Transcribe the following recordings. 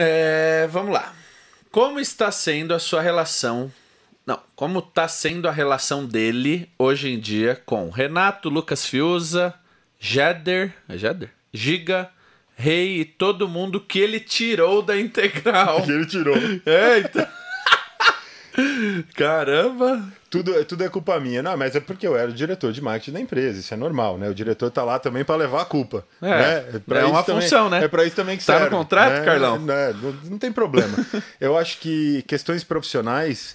É, vamos lá. Como está sendo a sua relação? Não, como está sendo a relação dele hoje em dia com Renato, Lucas Fiuza, Jeder, é Jeder? Giga, Rei e todo mundo que ele tirou da integral. Que ele tirou. É, então. Caramba! Tudo, tudo é culpa minha. Não, mas é porque eu era o diretor de marketing da empresa, isso é normal, né? O diretor tá lá também para levar a culpa. É, né? é, é uma também, função, né? É para isso também que tá serve. Tá no contrato, né? Carlão? Né? Não, não, tem problema. eu acho que questões profissionais,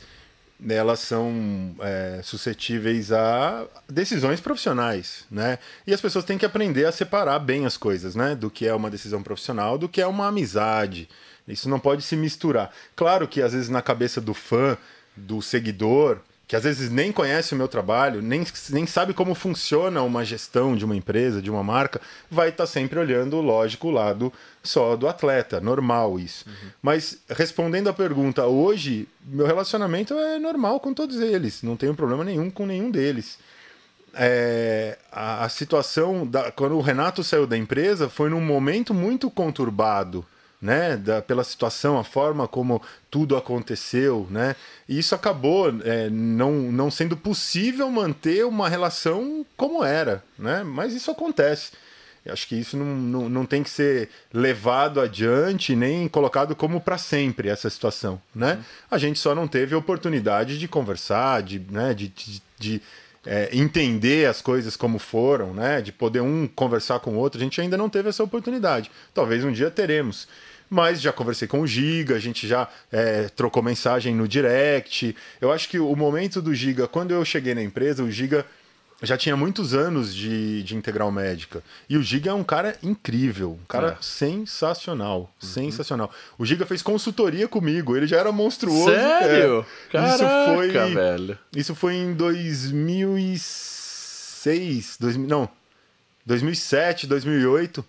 elas são é, suscetíveis a decisões profissionais, né? E as pessoas têm que aprender a separar bem as coisas, né? Do que é uma decisão profissional, do que é uma amizade, isso não pode se misturar. Claro que às vezes na cabeça do fã do seguidor, que às vezes nem conhece o meu trabalho, nem, nem sabe como funciona uma gestão de uma empresa, de uma marca, vai estar tá sempre olhando, lógico, o lado só do atleta, normal isso. Uhum. Mas respondendo à pergunta, hoje meu relacionamento é normal com todos eles, não tenho problema nenhum com nenhum deles. É, a, a situação da, quando o Renato saiu da empresa foi num momento muito conturbado né? Da, pela situação, a forma como tudo aconteceu, né? E isso acabou é, não, não sendo possível manter uma relação como era, né? Mas isso acontece. Eu acho que isso não, não, não tem que ser levado adiante nem colocado como para sempre essa situação, né? Uhum. A gente só não teve oportunidade de conversar, de, né, de, de, de é, entender as coisas como foram, né? De poder um conversar com o outro, a gente ainda não teve essa oportunidade. Talvez um dia teremos mas já conversei com o Giga, a gente já é, trocou mensagem no direct. Eu acho que o momento do Giga, quando eu cheguei na empresa, o Giga já tinha muitos anos de, de integral médica. E o Giga é um cara incrível, um cara é. sensacional, uhum. sensacional. O Giga fez consultoria comigo, ele já era monstruoso. É. Sério? É. Caraca, isso foi, velho. Isso foi em 2006, 2000, não, 2007, 2008.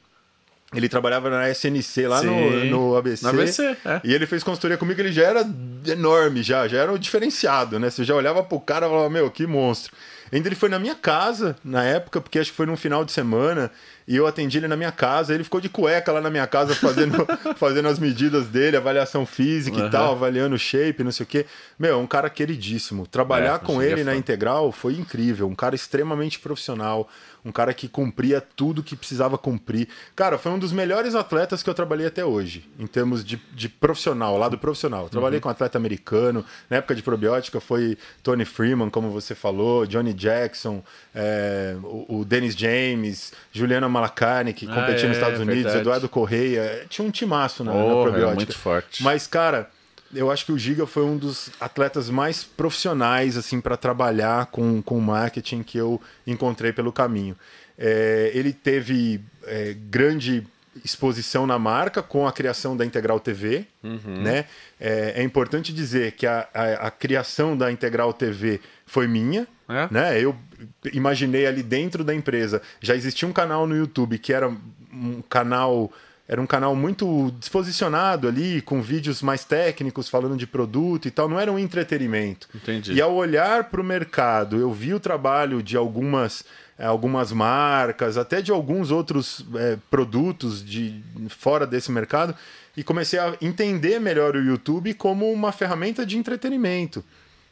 Ele trabalhava na SNC lá no, no, ABC. ABC, é. E ele fez consultoria comigo, ele já era enorme, já, já era um diferenciado, né? Você já olhava pro cara e falava, meu, que monstro. Ainda ele foi na minha casa na época, porque acho que foi num final de semana e eu atendi ele na minha casa. Ele ficou de cueca lá na minha casa fazendo, fazendo as medidas dele, avaliação física uhum. e tal, avaliando o shape, não sei o quê. Meu, é um cara queridíssimo. Trabalhar é, com ele é na integral foi incrível. Um cara extremamente profissional, um cara que cumpria tudo que precisava cumprir. Cara, foi um dos melhores atletas que eu trabalhei até hoje, em termos de, de profissional, lado profissional. Eu trabalhei uhum. com um atleta americano, na época de probiótica foi Tony Freeman, como você falou, Johnny Jackson, é, o, o Dennis James, Juliana Malacarne, que ah, competia nos é, Estados é, Unidos, verdade. Eduardo Correia. Tinha um timaço na, oh, na probiótica. muito forte. Mas, cara, eu acho que o Giga foi um dos atletas mais profissionais, assim, para trabalhar com, com marketing que eu encontrei pelo caminho. É, ele teve é, grande exposição na marca com a criação da Integral TV. Uhum. Né? É, é, importante dizer que a, a, a, criação da Integral TV foi minha. É? Né? Eu imaginei ali dentro da empresa. Já existia um canal no YouTube que era um canal. Era um canal muito disposicionado ali, com vídeos mais técnicos, falando de produto e tal, não era um entretenimento. Entendi. E ao olhar para o mercado, eu vi o trabalho de algumas é, algumas marcas, até de alguns outros é, produtos de fora desse mercado e comecei a entender melhor o YouTube como uma ferramenta de entretenimento.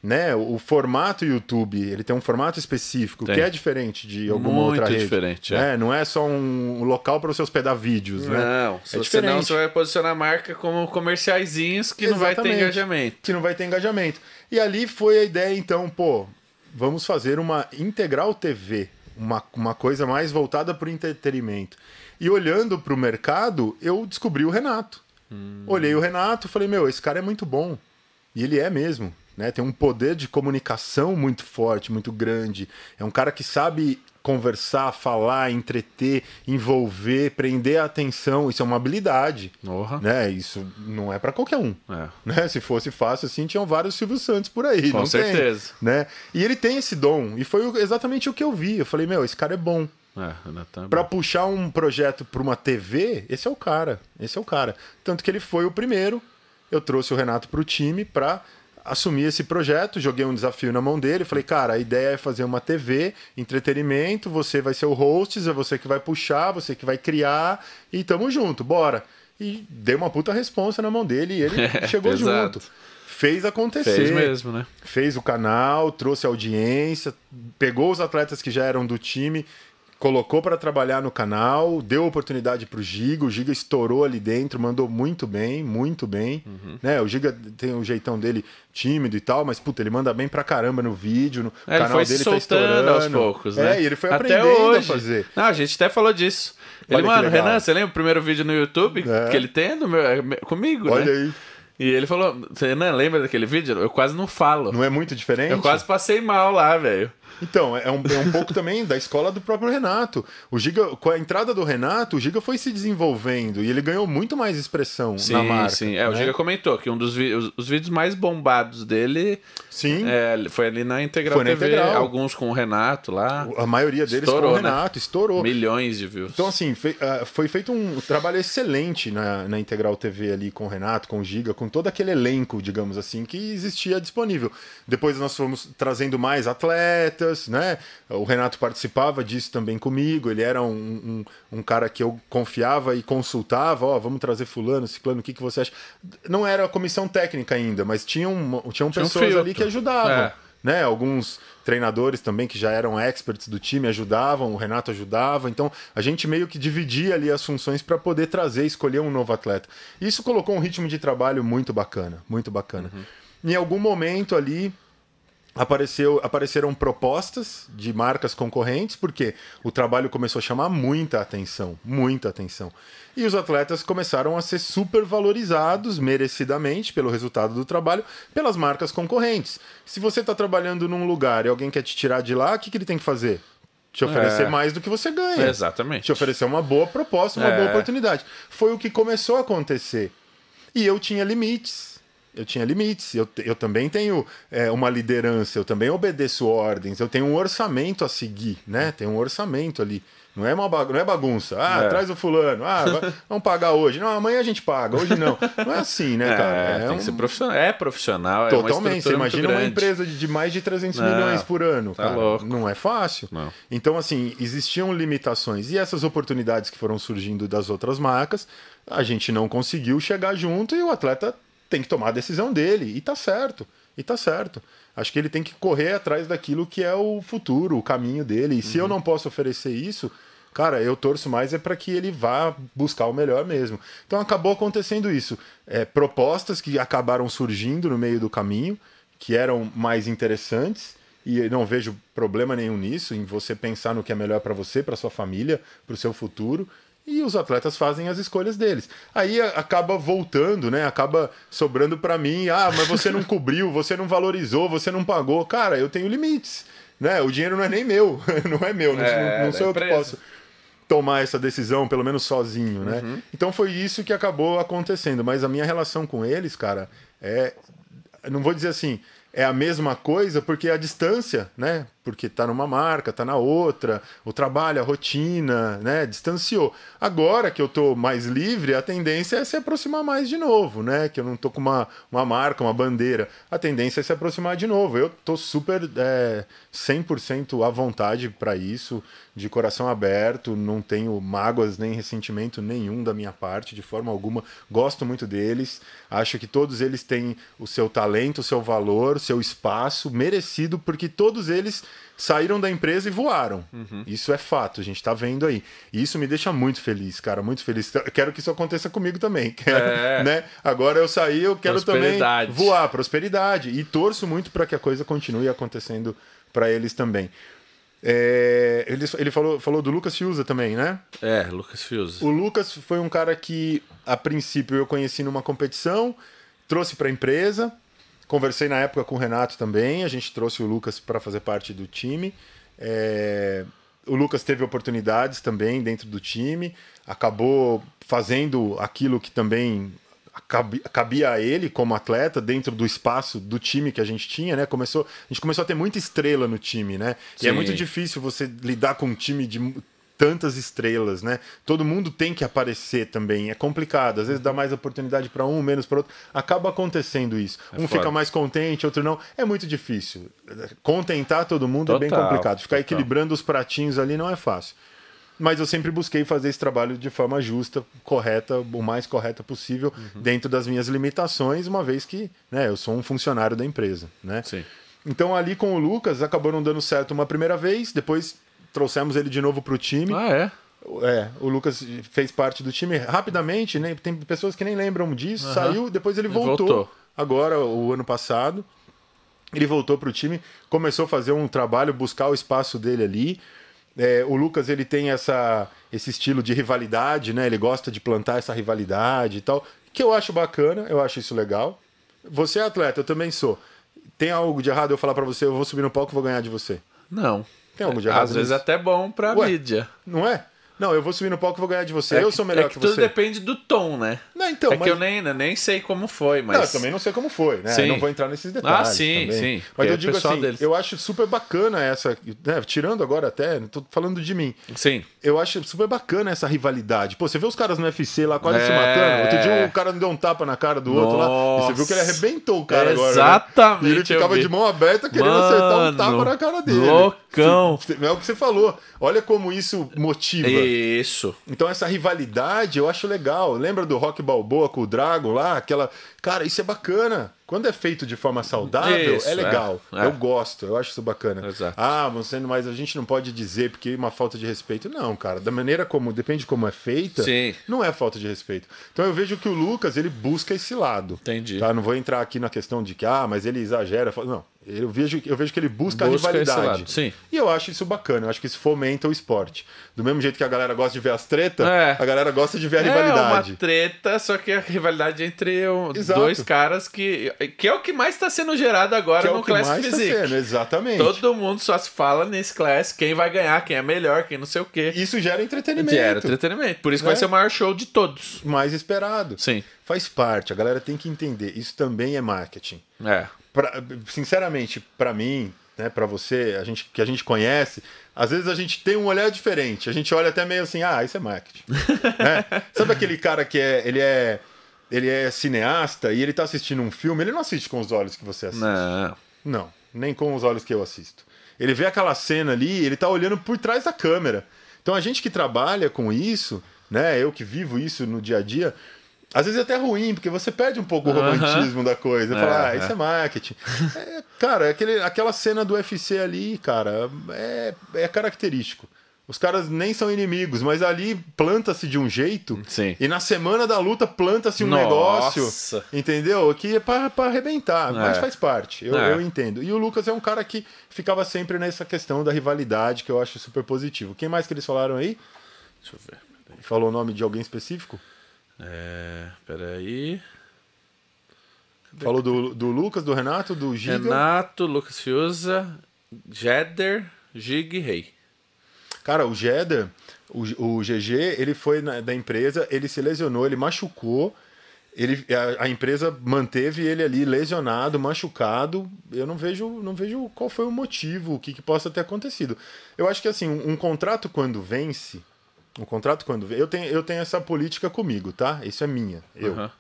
Né? O formato YouTube, ele tem um formato específico tem. que é diferente de alguma Muito outra rede. diferente, é. é. Não é só um local para você hospedar vídeos, não, né? Não, é senão você vai posicionar a marca como comerciaizinhos que Exatamente, não vai ter engajamento. Que não vai ter engajamento. E ali foi a ideia, então, pô, vamos fazer uma Integral TV, uma, uma coisa mais voltada para o entretenimento. E olhando para o mercado, eu descobri o Renato. Hum. Olhei o Renato, falei, meu, esse cara é muito bom. E ele é mesmo. Né? Tem um poder de comunicação muito forte, muito grande. É um cara que sabe conversar, falar, entreter, envolver, prender a atenção. Isso é uma habilidade. Né? Isso não é para qualquer um. É. Né? Se fosse fácil assim, tinham vários Silvio Santos por aí. Com certeza. Tem, né? E ele tem esse dom. E foi exatamente o que eu vi. Eu falei, meu, esse cara é bom. É, é para puxar um projeto para uma TV, esse é o cara. Esse é o cara. Tanto que ele foi o primeiro. Eu trouxe o Renato para o time para assumi esse projeto, joguei um desafio na mão dele, falei, cara, a ideia é fazer uma TV, entretenimento, você vai ser o host, é você que vai puxar, você que vai criar, e tamo junto, bora. E dei uma puta responsa na mão dele e ele chegou junto. Fez acontecer. Fez mesmo, né? Fez o canal, trouxe audiência, pegou os atletas que já eram do time colocou para trabalhar no canal, deu oportunidade para o Giga, o Giga estourou ali dentro, mandou muito bem, muito bem, uhum. né? O Giga tem o jeitão dele tímido e tal, mas puta, ele manda bem pra caramba no vídeo, no é, canal dele tá estourando aos poucos, né? É, e ele foi até aprendendo hoje. a fazer. Não, ah, a gente até falou disso. Ele, Olha mano, Renan, você lembra o primeiro vídeo no YouTube é. que ele tem no meu, é, comigo, Olha né? Olha aí. E ele falou: Você não né, lembra daquele vídeo? Eu quase não falo. Não é muito diferente? Eu quase passei mal lá, velho. Então, é um, é um pouco também da escola do próprio Renato. O Giga, com a entrada do Renato, o Giga foi se desenvolvendo e ele ganhou muito mais expressão sim, na marca. Sim, é, né? o Giga comentou que um dos os, os, vídeos mais bombados dele sim. É, foi ali na Integral foi na TV, Integral. alguns com o Renato lá. A maioria deles estourou, com o né? Renato, né? estourou. Milhões de views. Então, assim, foi, ah, foi feito um trabalho excelente na, na Integral TV ali com o Renato, com o Giga, com todo aquele elenco, digamos assim, que existia disponível. Depois nós fomos trazendo mais atletas, né? O Renato participava disso também comigo, ele era um, um, um cara que eu confiava e consultava, ó, oh, vamos trazer fulano, ciclano, o que, que você acha? Não era a comissão técnica ainda, mas tinham, tinham tinha pessoas pessoal ali que ajudavam. É né? Alguns treinadores também que já eram experts do time ajudavam, o Renato ajudava. Então a gente meio que dividia ali as funções para poder trazer, escolher um novo atleta. Isso colocou um ritmo de trabalho muito bacana, muito bacana. Uhum. Em algum momento ali, apareceu, apareceram propostas de marcas concorrentes, porque o trabalho começou a chamar muita atenção, muita atenção. E os atletas começaram a ser super valorizados, merecidamente, pelo resultado do trabalho, pelas marcas concorrentes. Se você está trabalhando num lugar e alguém quer te tirar de lá, o que, que ele tem que fazer? Te oferecer é. mais do que você ganha. Exatamente. Te oferecer uma boa proposta, uma é. boa oportunidade. Foi o que começou a acontecer. E eu tinha limites eu tinha limites, eu, eu também tenho é, uma liderança, eu também obedeço ordens, eu tenho um orçamento a seguir, né? Tem um orçamento ali. Não é, uma não é bagunça. Ah, é. traz o fulano. Ah, vamos pagar hoje. Não, amanhã a gente paga, hoje não. Não é assim, né, é, cara? É, tem um... que ser profissional. É profissional, é Totalmente. É Você imagina uma empresa de mais de 300 não, milhões por ano. Tá cara. louco. Não é fácil. Não. Então, assim, existiam limitações. E essas oportunidades que foram surgindo das outras marcas, a gente não conseguiu chegar junto e o atleta tem que tomar a decisão dele. E tá certo. E tá certo. Acho que ele tem que correr atrás daquilo que é o futuro, o caminho dele. E uhum. se eu uhum. não posso oferecer isso, cara, eu torço mais é para que ele vá buscar o melhor mesmo. Então acabou acontecendo isso. É, propostas que acabaram surgindo no meio do caminho, que eram mais interessantes. E não vejo problema nenhum nisso, em você pensar no que é melhor para você, para sua família, para o seu futuro e os atletas fazem as escolhas deles. Aí acaba voltando, né? Acaba sobrando para mim, ah, mas você não cobriu, você não valorizou, você não pagou. Cara, eu tenho limites, né? O dinheiro não é nem meu, não é meu, é, não, não sou eu que posso tomar essa decisão, pelo menos sozinho, né? Uhum. Então foi isso que acabou acontecendo, mas a minha relação com eles, cara, é não vou dizer assim, é a mesma coisa, porque a distância, né? porque está numa marca, está na outra, o trabalho, a rotina, né? Distanciou. Agora que eu estou mais livre, a tendência é se aproximar mais de novo, né? Que eu não estou com uma, uma marca, uma bandeira. A tendência é se aproximar de novo. Eu estou super é, 100% à vontade para isso, de coração aberto, não tenho mágoas nem ressentimento nenhum da minha parte, de forma alguma. Gosto muito deles, acho que todos eles têm o seu talento, o seu valor, o seu espaço merecido, porque todos eles saíram da empresa e voaram. Uhum. Isso é fato, a gente está vendo aí. E isso me deixa muito feliz, cara, muito feliz. Quero que isso aconteça comigo também. Quero, é. né? Agora eu saí, eu quero também voar, prosperidade. E torço muito para que a coisa continue acontecendo para eles também. É, ele, ele falou, falou do Lucas Fiuza também, né? É, Lucas Fiuza. O Lucas foi um cara que, a princípio, eu conheci numa competição, trouxe para a empresa, Conversei na época com o Renato também, a gente trouxe o Lucas para fazer parte do time. É... O Lucas teve oportunidades também dentro do time, acabou fazendo aquilo que também cabia a ele como atleta dentro do espaço do time que a gente tinha, né? Começou, a gente começou a ter muita estrela no time, né? Sim. E é muito difícil você lidar com um time de tantas estrelas, né? Todo mundo tem que aparecer também. É complicado. Às vezes dá mais oportunidade para um, menos para outro. Acaba acontecendo isso. É um fica mais contente, outro não. É muito difícil. Contentar todo mundo total, é bem complicado. Ficar total. equilibrando os pratinhos ali não é fácil. Mas eu sempre busquei fazer esse trabalho de forma justa, correta, o mais correta possível, uhum. dentro das minhas limitações, uma vez que né, eu sou um funcionário da empresa. Né? Sim. Então, ali com o Lucas, acabou não dando certo uma primeira vez, depois trouxemos ele de novo para o time. Ah, é? É, o Lucas fez parte do time rapidamente, né? Tem pessoas que nem lembram disso, uhum. saiu, depois ele voltou, voltou, Agora, o ano passado, ele voltou para o time, começou a fazer um trabalho, buscar o espaço dele ali. É, o Lucas ele tem essa, esse estilo de rivalidade, né? Ele gosta de plantar essa rivalidade e tal, que eu acho bacana, eu acho isso legal. Você é atleta, eu também sou. Tem algo de errado eu falar para você, eu vou subir no palco e vou ganhar de você? Não. Tem Às vezes nisso? É até bom pra Ué, mídia. Não é? Não, eu vou subir no palco e vou ganhar de você. É eu que, sou melhor é que, que você. Tudo depende do tom, né? Não, então. É mas... que eu nem, nem sei como foi, mas. Não, eu também não sei como foi, né? Sim. Não vou entrar nesses ah, detalhes. Ah, sim, também. sim. Mas eu é digo assim, deles... eu acho super bacana essa. Né, tirando agora até, tô falando de mim. Sim. Eu acho super bacana essa rivalidade. Pô, você vê os caras no UFC lá quase é... se matando. Outro dia o cara não deu um tapa na cara do outro lá. E você viu que ele arrebentou o cara agora. Né? Exatamente. Né? E ele ficava de mão aberta querendo Mano, acertar um tapa na cara dele. Loucão. É o que você falou. Olha como isso motiva. Isso. Então essa rivalidade eu acho legal. Lembra do Rock Balboa com o Drago lá? Aquela. Cara, isso é bacana. Quando é feito de forma saudável, é isso, é legal. É, é. Eu gosto, eu acho isso bacana. Exato. Ah, sendo mas a gente não pode dizer porque é uma falta de respeito. Não, cara. Da maneira como, depende de como é feita, Sim. não é falta de respeito. Então eu vejo que o Lucas, ele busca esse lado. Entendi. Tá? Não vou entrar aqui na questão de que, ah, mas ele exagera. Não, eu vejo, eu vejo que ele busca, busca a rivalidade. Sim. E eu acho isso bacana, eu acho que isso fomenta o esporte. Do mesmo jeito que a galera gosta de ver as tretas, é. a galera gosta de ver a é rivalidade. É uma treta, só que a rivalidade é entre um, dois caras que que é o que mais está sendo gerado agora é no é Class tá Physique. Tá sendo, exatamente. Todo mundo só se fala nesse Class, quem vai ganhar, quem é melhor, quem não sei o quê. Isso gera entretenimento. Gera entretenimento. Por isso que vai é. ser o maior show de todos. Mais esperado. Sim. Faz parte, a galera tem que entender. Isso também é marketing. É. Pra, sinceramente, para mim, né, para você, a gente, que a gente conhece, às vezes a gente tem um olhar diferente. A gente olha até meio assim, ah, isso é marketing. né? Sabe aquele cara que é, ele é ele é cineasta e ele tá assistindo um filme, ele não assiste com os olhos que você assiste. Não. Não, nem com os olhos que eu assisto. Ele vê aquela cena ali, ele tá olhando por trás da câmera. Então a gente que trabalha com isso, né, eu que vivo isso no dia a dia, às vezes é até ruim, porque você perde um pouco o romantismo da coisa. É, fala, ah, é, isso é. é marketing. é, cara, é aquele, aquela cena do UFC ali, cara, é, é característico. Os caras nem são inimigos, mas ali planta-se de um jeito. Sim. E na semana da luta planta-se um Nossa. negócio. Entendeu? Que é pra, pra arrebentar, é. mas faz parte. Eu, é. eu entendo. E o Lucas é um cara que ficava sempre nessa questão da rivalidade, que eu acho super positivo. Quem mais que eles falaram aí? Deixa eu ver. Falou o nome de alguém específico? É. Peraí. Cadê Falou do, do Lucas, do Renato, do Giga. Renato, Lucas Fiusa, Jeder, Gig e Rei. Cara, o Jeder, o, o GG, ele foi na, da empresa, ele se lesionou, ele machucou. Ele, a, a, empresa manteve ele ali lesionado, machucado. Eu não vejo, não vejo qual foi o motivo, o que, que possa ter acontecido. Eu acho que assim, um, um contrato quando vence, um contrato quando vence, eu tenho, eu tenho essa política comigo, tá? Isso é minha, eu. Uhum.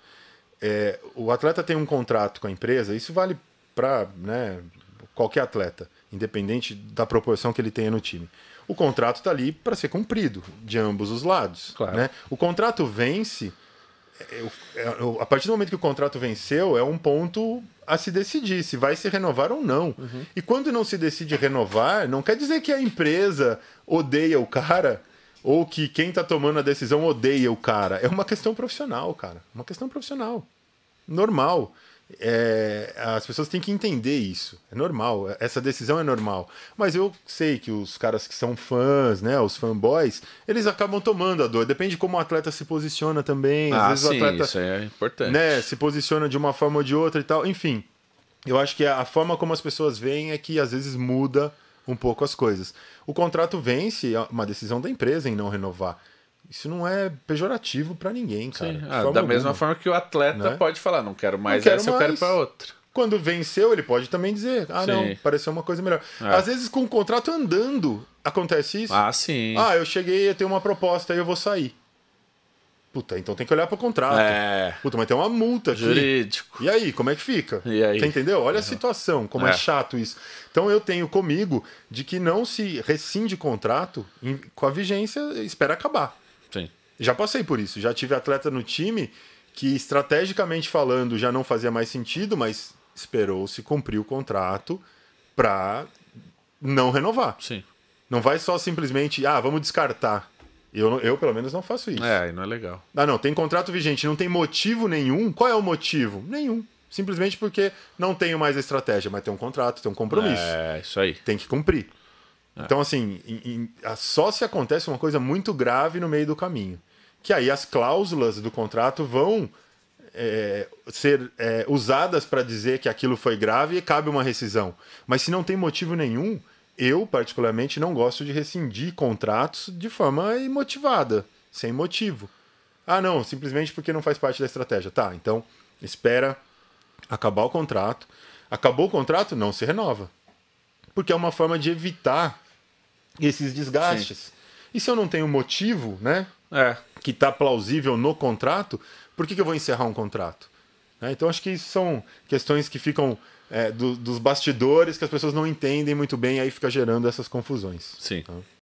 É, o atleta tem um contrato com a empresa, isso vale para né, qualquer atleta independente da proporção que ele tenha no time. O contrato está ali para ser cumprido de ambos os lados. Claro. Né? O contrato vence. É, eu, é, eu, a partir do momento que o contrato venceu, é um ponto a se decidir se vai se renovar ou não. Uhum. E quando não se decide renovar, não quer dizer que a empresa odeia o cara ou que quem está tomando a decisão odeia o cara. É uma questão profissional, cara. Uma questão profissional. Normal. É, as pessoas têm que entender isso. É normal, é, essa decisão é normal. Mas eu sei que os caras que são fãs, né, os fanboys, eles acabam tomando a dor. Depende de como o atleta se posiciona também. Ah, Às vezes sim, o atleta, isso é importante. Né, se posiciona de uma forma ou de outra e tal. Enfim, eu acho que a forma como as pessoas veem é que às vezes muda um pouco as coisas. O contrato vence, é uma decisão da empresa em não renovar. Isso não é pejorativo para ninguém, cara. Ah, da alguma. mesma forma que o atleta né? pode falar, não quero mais não quero essa, mais. eu quero para outra. Quando venceu, ele pode também dizer, ah, sim. não, pareceu uma coisa melhor. É. Às vezes, com o contrato andando, acontece isso. Ah, sim. Ah, eu cheguei, eu tenho uma proposta e eu vou sair. Puta, então tem que olhar o contrato. É. Puta, mas tem uma multa aqui. E aí, como é que fica? E aí? Você entendeu? Olha uhum. a situação, como é. é. chato isso. Então eu tenho comigo de que não se rescinde contrato com a vigência, espera acabar já passei por isso. Já tive atleta no time que, estrategicamente falando, já não fazia mais sentido, mas esperou-se cumprir o contrato para não renovar. Sim. Não vai só simplesmente, ah, vamos descartar. Eu, eu, pelo menos, não faço isso. É, não é legal. Ah, não, tem contrato vigente, não tem motivo nenhum. Qual é o motivo? Nenhum. Simplesmente porque não tenho mais a estratégia, mas tem um contrato, tem um compromisso. É, isso aí. Tem que cumprir. É. Então, assim, em, em, só se acontece uma coisa muito grave no meio do caminho. Que aí as cláusulas do contrato vão é, ser é, usadas para dizer que aquilo foi grave e cabe uma rescisão. Mas se não tem motivo nenhum, eu, particularmente, não gosto de rescindir contratos de forma imotivada, sem motivo. Ah, não, simplesmente porque não faz parte da estratégia. Tá, então espera acabar o contrato. Acabou o contrato, não se renova. Porque é uma forma de evitar esses desgastes. Sim. E se eu não tenho motivo, né? É. Que está plausível no contrato, por que, que eu vou encerrar um contrato? Né, então acho que isso são questões que ficam é, do, dos bastidores que as pessoas não entendem muito bem, aí fica gerando essas confusões. Sim. Tá?